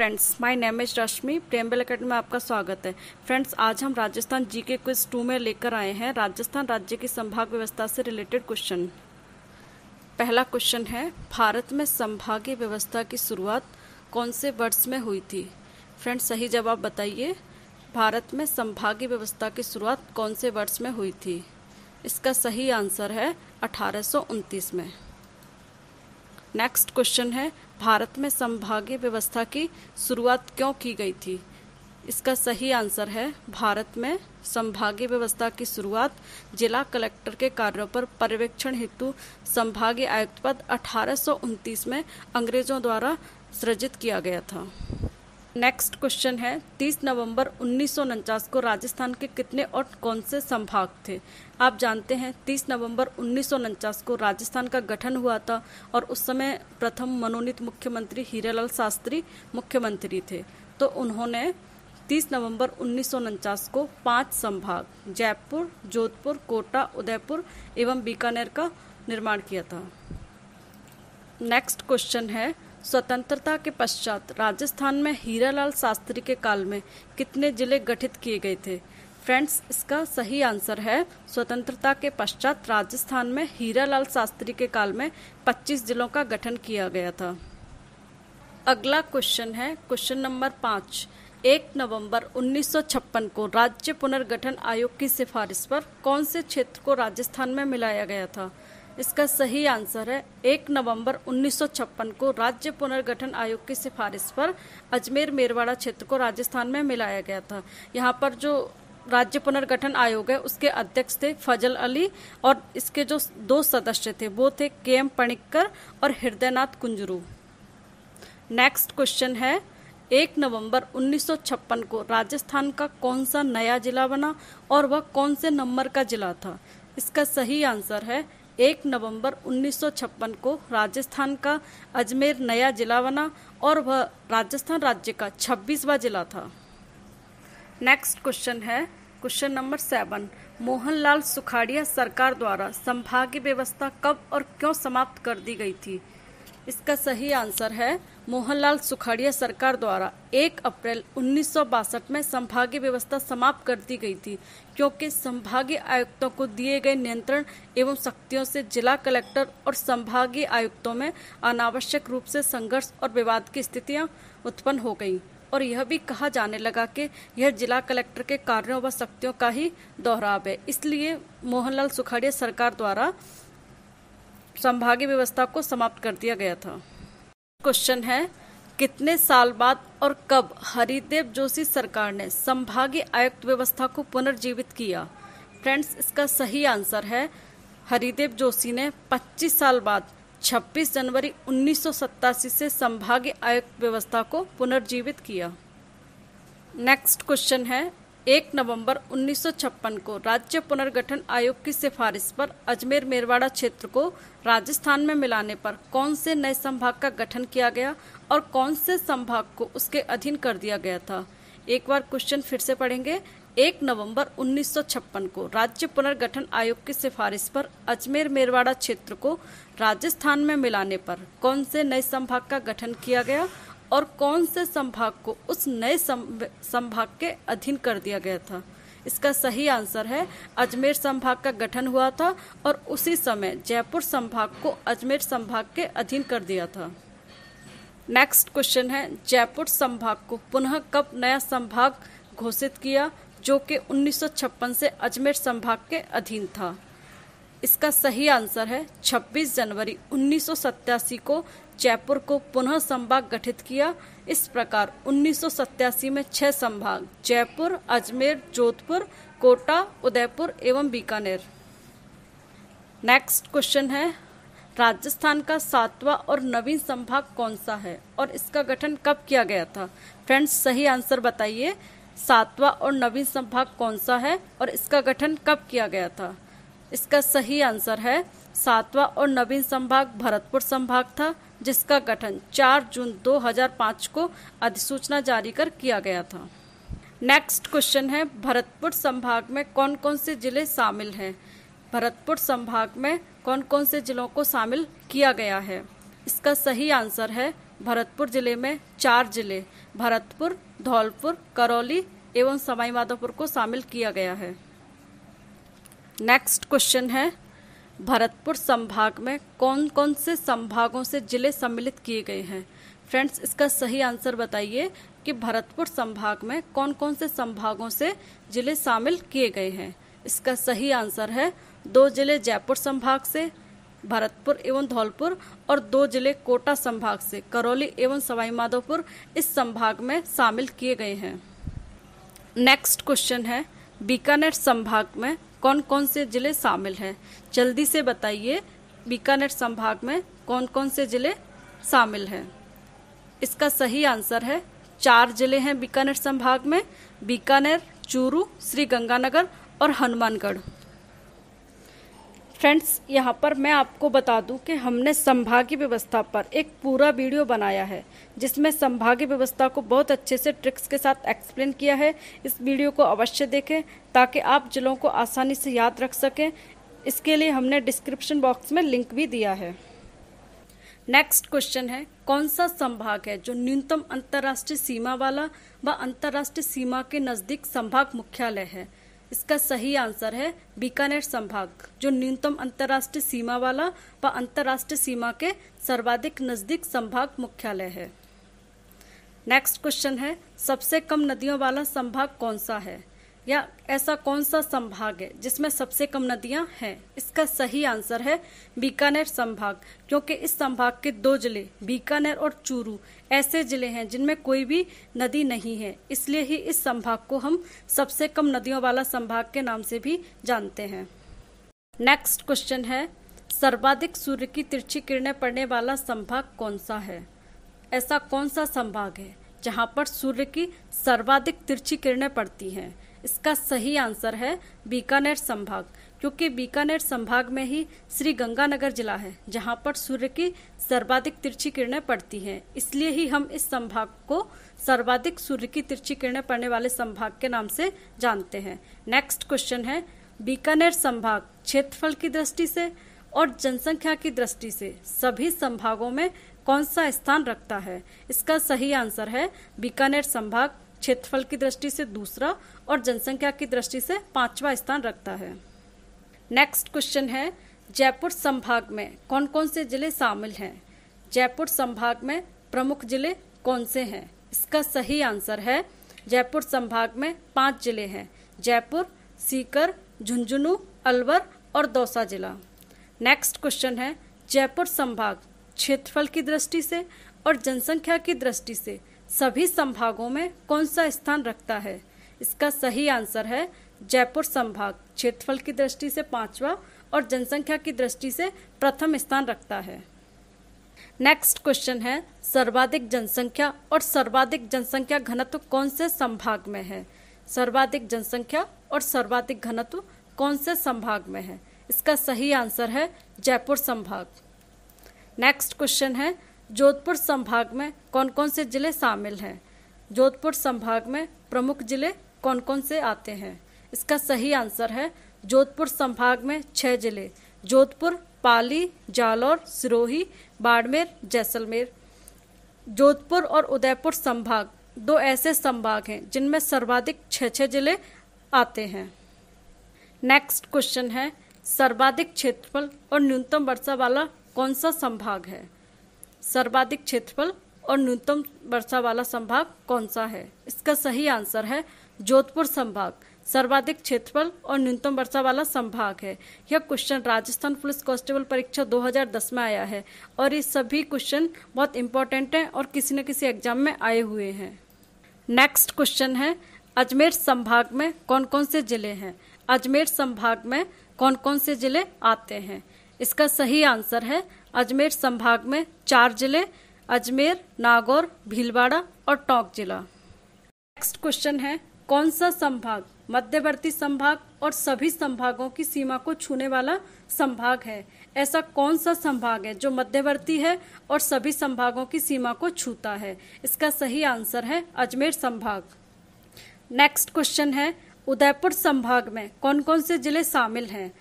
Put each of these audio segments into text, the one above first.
friends my name is Rashmi Prembel academy में आपका स्वागत है फ्रेंड्स आज हम राजस्थान जी के क्विज टू में लेकर आए हैं राजस्थान राज्य की संभाग व्यवस्था से रिलेटेड क्वेश्चन पहला क्वेश्चन है भारत में संभागीय व्यवस्था की शुरुआत कौन से वर्ष में हुई थी फ्रेंड्स सही जवाब बताइए भारत में संभागीय व्यवस्था की शुरुआत कौन से वर्ष में हुई थी इसका सही आंसर है अठारह में नेक्स्ट क्वेश्चन है भारत में संभागीय व्यवस्था की शुरुआत क्यों की गई थी इसका सही आंसर है भारत में संभागीय व्यवस्था की शुरुआत जिला कलेक्टर के कार्यों पर पर्यवेक्षण हेतु संभागीय आयुक्त पद अठारह में अंग्रेजों द्वारा सृजित किया गया था नेक्स्ट क्वेश्चन है 30 नवंबर उन्नीस को राजस्थान के कितने और कौन से संभाग थे आप जानते हैं 30 नवंबर उन्नीस को राजस्थान का गठन हुआ था और उस समय प्रथम मनोनीत मुख्यमंत्री हीरालाल शास्त्री मुख्यमंत्री थे तो उन्होंने 30 नवंबर उन्नीस को पांच संभाग जयपुर जोधपुर कोटा उदयपुर एवं बीकानेर का निर्माण किया था नेक्स्ट क्वेश्चन है स्वतंत्रता के पश्चात राजस्थान में हीरालाल शास्त्री के काल में कितने जिले गठित किए गए थे फ्रेंड्स इसका सही आंसर है स्वतंत्रता के पश्चात राजस्थान में हीरालाल शास्त्री के काल में 25 जिलों का गठन किया गया था अगला क्वेश्चन है क्वेश्चन नंबर पाँच एक नवंबर 1956 को राज्य पुनर्गठन आयोग की सिफारिश पर कौन से क्षेत्र को राजस्थान में मिलाया गया था इसका सही आंसर है एक नवंबर 1956 को राज्य पुनर्गठन आयोग की सिफारिश पर अजमेर मेरवाड़ा क्षेत्र को राजस्थान में मिलाया गया था यहाँ पर जो राज्य पुनर्गठन आयोग है उसके अध्यक्ष थे फजल अली और इसके जो दो सदस्य थे वो थे के एम पणिक्कर और हृदयनाथ कुंजरू नेक्स्ट क्वेश्चन है एक नवंबर 1956 को राजस्थान का कौन सा नया जिला बना और वह कौन से नंबर का जिला था इसका सही आंसर है एक नवंबर 1956 को राजस्थान का अजमेर नया जिला बना और वह राजस्थान राज्य का 26वां जिला था नेक्स्ट क्वेश्चन है question number seven Mohanlal Sukhadia सरकार द्वारा संभागीय व्यवस्था कब और क्यों समाप्त कर दी गई थी इसका सही आंसर है मोहनलाल सुखाड़िया सरकार द्वारा 1 अप्रैल उन्नीस में संभागीय व्यवस्था समाप्त कर दी गई थी क्योंकि संभागीय आयुक्तों को दिए गए नियंत्रण एवं शक्तियों से जिला कलेक्टर और संभागीय आयुक्तों में अनावश्यक रूप से संघर्ष और विवाद की स्थितियां उत्पन्न हो गई और यह भी कहा जाने लगा कि यह जिला कलेक्टर के कार्यों व शक्तियों का ही दोहराव है इसलिए मोहनलाल सुखाड़िया सरकार द्वारा संभागीय व्यवस्था को समाप्त कर दिया गया था क्वेश्चन है कितने साल बाद और कब हरिदेव जोशी सरकार ने संभागीय आयुक्त व्यवस्था को पुनर्जीवित किया फ्रेंड्स इसका सही आंसर है हरिदेव जोशी ने 25 साल बाद 26 जनवरी उन्नीस से संभागीय आयुक्त व्यवस्था को पुनर्जीवित किया नेक्स्ट क्वेश्चन है एक नवंबर 1956 को राज्य पुनर्गठन आयोग की सिफारिश पर अजमेर मेरवाड़ा क्षेत्र को राजस्थान में मिलाने पर कौन से नए संभाग का गठन किया गया और कौन से संभाग को उसके अधीन कर दिया गया था एक बार क्वेश्चन फिर से पढ़ेंगे एक नवंबर 1956 को राज्य पुनर्गठन आयोग की सिफारिश पर अजमेर मेरवाड़ा क्षेत्र को राजस्थान में मिलाने पर कौन से नए संभाग का गठन किया गया और कौन से संभाग को उस नए संभाग के अधीन कर दिया गया था इसका सही आंसर है अजमेर संभाग का गठन हुआ था और उसी समय जयपुर संभाग को अजमेर संभाग के अधीन कर दिया था नेक्स्ट क्वेश्चन है जयपुर संभाग को पुनः कब नया संभाग घोषित किया जो कि 1956 से अजमेर संभाग के अधीन था इसका सही आंसर है 26 जनवरी उन्नीस को जयपुर को पुनः संभाग गठित किया इस प्रकार उन्नीस में छह संभाग जयपुर अजमेर जोधपुर कोटा उदयपुर एवं बीकानेर नेक्स्ट क्वेश्चन है राजस्थान का सातवा और नवीन संभाग कौन सा है और इसका गठन कब किया गया था फ्रेंड्स सही आंसर बताइए सातवा और नवीन संभाग कौन सा है और इसका गठन कब किया गया था इसका सही आंसर है सातवा और नवीन संभाग भरतपुर संभाग था जिसका गठन 4 जून 2005 को अधिसूचना जारी कर किया गया था नेक्स्ट क्वेश्चन है भरतपुर संभाग में कौन कौन से जिले शामिल हैं भरतपुर संभाग में कौन कौन से जिलों को शामिल किया गया है इसका सही आंसर है भरतपुर जिले में चार जिले भरतपुर धौलपुर करौली एवं सवाईमाधोपुर को शामिल किया गया है नेक्स्ट क्वेश्चन है भरतपुर संभाग में कौन कौन से संभागों से जिले सम्मिलित किए गए हैं फ्रेंड्स इसका सही आंसर बताइए कि भरतपुर संभाग में कौन कौन से संभागों से जिले शामिल किए गए हैं इसका सही आंसर है दो जिले जयपुर संभाग से भरतपुर एवं धौलपुर और दो जिले कोटा संभाग से करौली एवं सवाईमाधोपुर इस संभाग में शामिल किए गए हैं नेक्स्ट क्वेश्चन है बीकानेर संभाग में कौन कौन से जिले शामिल हैं जल्दी से बताइए बीकानेर संभाग में कौन कौन से जिले शामिल हैं इसका सही आंसर है चार जिले हैं बीकानेर संभाग में बीकानेर चूरू श्री गंगानगर और हनुमानगढ़ फ्रेंड्स यहाँ पर मैं आपको बता दूं कि हमने संभागी व्यवस्था पर एक पूरा वीडियो बनाया है जिसमें संभागी व्यवस्था को बहुत अच्छे से ट्रिक्स के साथ एक्सप्लेन किया है इस वीडियो को अवश्य देखें ताकि आप जिलों को आसानी से याद रख सकें इसके लिए हमने डिस्क्रिप्शन बॉक्स में लिंक भी दिया है नेक्स्ट क्वेश्चन है कौन सा संभाग है जो न्यूनतम अंतर्राष्ट्रीय सीमा वाला व वा अंतर्राष्ट्रीय सीमा के नजदीक संभाग मुख्यालय है इसका सही आंसर है बीकानेर संभाग जो न्यूनतम अंतर्राष्ट्रीय सीमा वाला व अंतर्राष्ट्रीय सीमा के सर्वाधिक नजदीक संभाग मुख्यालय है नेक्स्ट क्वेश्चन है सबसे कम नदियों वाला संभाग कौन सा है या ऐसा कौन सा संभाग है जिसमें सबसे कम नदियां हैं इसका सही आंसर है बीकानेर संभाग क्योंकि इस संभाग के दो जिले बीकानेर और चूरू ऐसे जिले हैं जिनमें कोई भी नदी नहीं है इसलिए ही इस संभाग को हम सबसे कम नदियों वाला संभाग के नाम से भी जानते हैं नेक्स्ट क्वेश्चन है सर्वाधिक सूर्य की तिरछी किरणें पड़ने वाला संभाग कौन सा है ऐसा कौन सा संभाग है जहाँ पर सूर्य की सर्वाधिक तिरछी किरणें पड़ती हैं इसका सही आंसर है बीकानेर संभाग क्योंकि बीकानेर संभाग में ही श्री गंगानगर जिला है जहां पर सूर्य की सर्वाधिक तिरछी किरणें पड़ती हैं इसलिए ही हम इस संभाग को सर्वाधिक सूर्य की तिरछी किरणें पड़ने वाले संभाग के नाम से जानते हैं नेक्स्ट क्वेश्चन है बीकानेर संभाग क्षेत्रफल की दृष्टि से और जनसंख्या की दृष्टि से सभी संभागों में कौन सा स्थान रखता है इसका सही आंसर है बीकानेर संभाग क्षेत्रफल की दृष्टि से दूसरा और जनसंख्या की दृष्टि से पांचवा स्थान रखता है नेक्स्ट क्वेश्चन है जयपुर संभाग में कौन कौन से जिले शामिल हैं जयपुर संभाग में प्रमुख जिले कौन से हैं इसका सही आंसर है जयपुर संभाग में पांच जिले हैं जयपुर सीकर झुंझुनू अलवर और दौसा जिला नेक्स्ट क्वेश्चन है जयपुर संभाग क्षेत्रफल की दृष्टि से और जनसंख्या की दृष्टि से सभी संभागों में कौन सा स्थान रखता है इसका सही आंसर है जयपुर संभाग क्षेत्रफल की दृष्टि से पांचवा और जनसंख्या की दृष्टि से प्रथम स्थान रखता है नेक्स्ट क्वेश्चन है सर्वाधिक जनसंख्या और सर्वाधिक जनसंख्या घनत्व कौन से संभाग में है सर्वाधिक जनसंख्या और सर्वाधिक घनत्व कौन से संभाग में है इसका सही आंसर है जयपुर संभाग नेक्स्ट क्वेश्चन है जोधपुर संभाग में कौन कौन से जिले शामिल हैं जोधपुर संभाग में प्रमुख जिले कौन कौन से आते हैं इसका सही आंसर है जोधपुर संभाग में छः जिले जोधपुर पाली जालौर सिरोही बाड़मेर जैसलमेर जोधपुर और उदयपुर संभाग दो ऐसे संभाग हैं जिनमें सर्वाधिक छः छः जिले आते हैं नेक्स्ट क्वेश्चन है सर्वाधिक क्षेत्रफल और न्यूनतम वर्षा वाला कौन सा संभाग है सर्वाधिक क्षेत्रफल और न्यूनतम वर्षा वाला संभाग कौन सा है इसका सही आंसर है जोधपुर संभाग सर्वाधिक क्षेत्रफल और न्यूनतम वर्षा वाला संभाग है यह क्वेश्चन राजस्थान पुलिस कांस्टेबल परीक्षा 2010 में आया है और ये सभी क्वेश्चन बहुत इंपॉर्टेंट हैं और किसी न किसी एग्जाम में आए हुए हैं नेक्स्ट क्वेश्चन है अजमेर संभाग में कौन कौन से जिले हैं अजमेर संभाग में कौन कौन से जिले आते हैं इसका सही आंसर है अजमेर संभाग में चार जिले अजमेर नागौर भीलवाड़ा और टोंक जिला नेक्स्ट क्वेश्चन है कौन सा संभाग मध्यवर्ती संभाग और सभी संभागों की सीमा को छूने वाला संभाग है ऐसा कौन सा संभाग है जो मध्यवर्ती है और सभी संभागों की सीमा को छूता है इसका सही आंसर है अजमेर संभाग नेक्स्ट क्वेश्चन है उदयपुर संभाग में कौन कौन से जिले शामिल हैं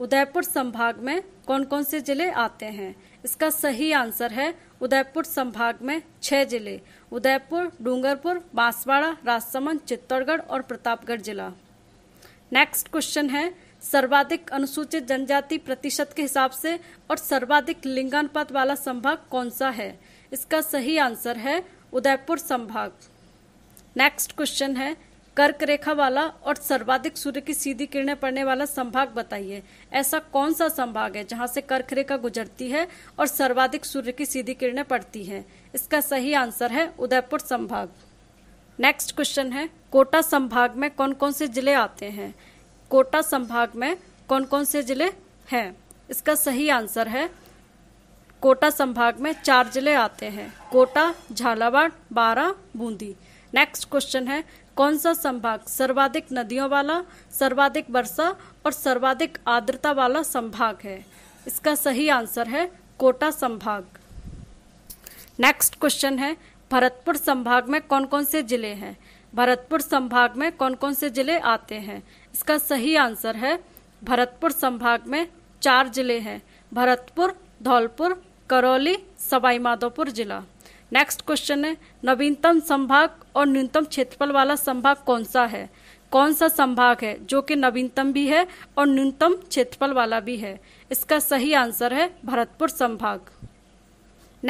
उदयपुर संभाग में कौन कौन से जिले आते हैं इसका सही आंसर है उदयपुर संभाग में छह जिले उदयपुर डूंगरपुर बांसवाड़ा राजसमंद चित्तौड़गढ़ और प्रतापगढ़ जिला नेक्स्ट क्वेश्चन है सर्वाधिक अनुसूचित जनजाति प्रतिशत के हिसाब से और सर्वाधिक लिंगानुपात वाला संभाग कौन सा है इसका सही आंसर है उदयपुर संभाग नेक्स्ट क्वेश्चन है कर्क रेखा वाला और सर्वाधिक सूर्य की सीधी किरणें पड़ने वाला संभाग बताइए ऐसा कौन सा संभाग है जहां से कर्क रेखा गुजरती है और सर्वाधिक सूर्य की सीधी किरणें पड़ती हैं इसका सही आंसर है उदयपुर संभाग नेक्स्ट क्वेश्चन है कोटा संभाग में कौन कौन से जिले आते हैं कोटा संभाग में कौन कौन से जिले हैं इसका सही आंसर है कोटा संभाग में चार जिले आते हैं कोटा झालावाड़ बारा बूंदी नेक्स्ट क्वेश्चन है कौन सा संभाग सर्वाधिक नदियों वाला सर्वाधिक वर्षा और सर्वाधिक आर्द्रता वाला संभाग है इसका सही आंसर है कोटा संभाग नेक्स्ट क्वेश्चन है भरतपुर संभाग में कौन कौन से जिले हैं भरतपुर संभाग में कौन कौन से जिले आते हैं इसका सही आंसर है भरतपुर संभाग में चार जिले हैं भरतपुर धौलपुर करौली सवाईमाधोपुर जिला नेक्स्ट क्वेश्चन है नवीनतम संभाग और न्यूनतम क्षेत्रफल वाला संभाग कौन सा है कौन सा संभाग है जो कि नवीनतम भी है और न्यूनतम क्षेत्रफल वाला भी है इसका सही आंसर है भरतपुर संभाग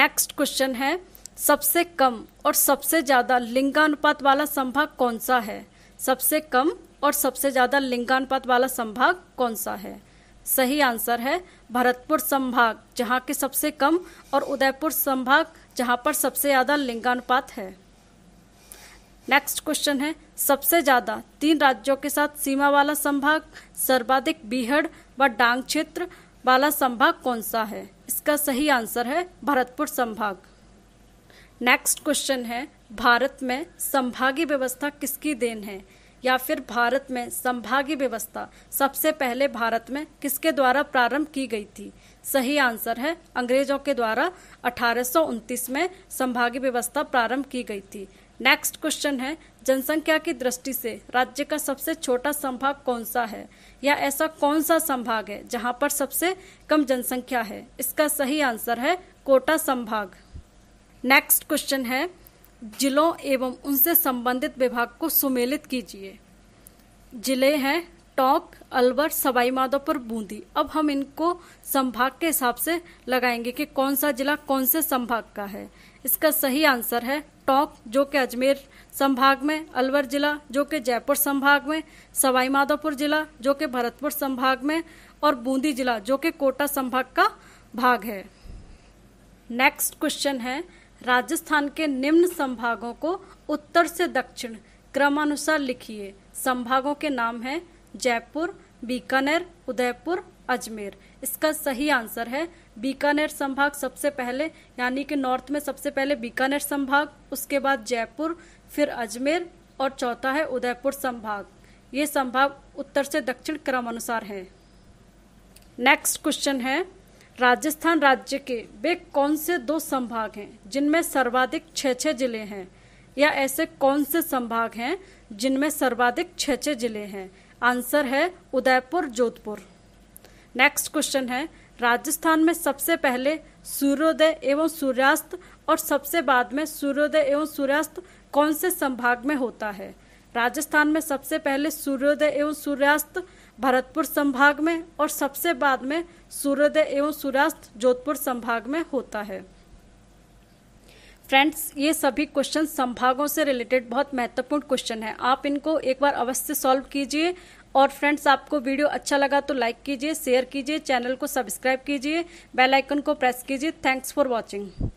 नेक्स्ट क्वेश्चन है सबसे कम और सबसे ज़्यादा लिंगानुपात वाला संभाग कौन सा है सबसे कम और सबसे ज़्यादा लिंगानुपात वाला संभाग कौन सा है सही आंसर है भरतपुर संभाग जहाँ के सबसे कम और उदयपुर संभाग जहां पर सबसे ज़्यादा लिंगानुपात है नेक्स्ट क्वेश्चन है सबसे ज़्यादा तीन राज्यों के साथ सीमा वाला संभाग सर्वाधिक बीहड़ व डांग क्षेत्र वाला संभाग कौन सा है इसका सही आंसर है भरतपुर संभाग नेक्स्ट क्वेश्चन है भारत में संभागीय व्यवस्था किसकी देन है या फिर भारत में संभागीय व्यवस्था सबसे पहले भारत में किसके द्वारा प्रारंभ की गई थी सही आंसर है अंग्रेजों के द्वारा अठारह में संभागी व्यवस्था प्रारंभ की गई थी नेक्स्ट क्वेश्चन है जनसंख्या की दृष्टि से राज्य का सबसे छोटा संभाग कौन सा है या ऐसा कौन सा संभाग है जहां पर सबसे कम जनसंख्या है इसका सही आंसर है कोटा संभाग नेक्स्ट क्वेश्चन है जिलों एवं उनसे संबंधित विभाग को सुमेलित कीजिए जिले हैं टोंक अलवर सवाई माधोपुर बूंदी अब हम इनको संभाग के हिसाब से लगाएंगे कि कौन सा जिला कौन से संभाग का है इसका सही आंसर है टोंक जो कि अजमेर संभाग में अलवर जिला जो कि जयपुर संभाग में सवाई माधोपुर जिला जो कि भरतपुर संभाग में और बूंदी जिला जो कि कोटा संभाग का भाग है नेक्स्ट क्वेश्चन है राजस्थान के निम्न संभागों को उत्तर से दक्षिण क्रमानुसार लिखिए संभागों के नाम हैं जयपुर बीकानेर उदयपुर अजमेर इसका सही आंसर है बीकानेर संभाग सबसे पहले यानी कि नॉर्थ में सबसे पहले बीकानेर संभाग उसके बाद जयपुर फिर अजमेर और चौथा है उदयपुर संभाग ये संभाग उत्तर से दक्षिण क्रम अनुसार है नेक्स्ट क्वेश्चन है राजस्थान राज्य के वे कौन से दो संभाग हैं जिनमें सर्वाधिक छः छः जिले हैं या ऐसे कौन से संभाग हैं जिनमें सर्वाधिक छः छः जिले हैं आंसर है उदयपुर जोधपुर नेक्स्ट क्वेश्चन है राजस्थान में सबसे पहले सूर्योदय एवं सूर्यास्त और सबसे बाद में सूर्योदय एवं सूर्यास्त कौन से संभाग में होता है राजस्थान में सबसे पहले सूर्योदय एवं सूर्यास्त भरतपुर संभाग में और सबसे बाद में सूर्योदय एवं सूर्यास्त जोधपुर संभाग में होता है फ्रेंड्स ये सभी क्वेश्चन संभागों से रिलेटेड बहुत महत्वपूर्ण क्वेश्चन है आप इनको एक बार अवश्य सॉल्व कीजिए और फ्रेंड्स आपको वीडियो अच्छा लगा तो लाइक कीजिए शेयर कीजिए चैनल को सब्सक्राइब कीजिए बेल आइकन को प्रेस कीजिए थैंक्स फॉर वॉचिंग